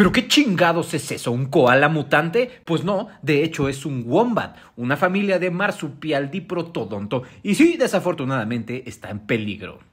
¿Pero qué chingados es eso? ¿Un koala mutante? Pues no, de hecho es un wombat, una familia de marsupial diprotodonto, y sí, desafortunadamente está en peligro.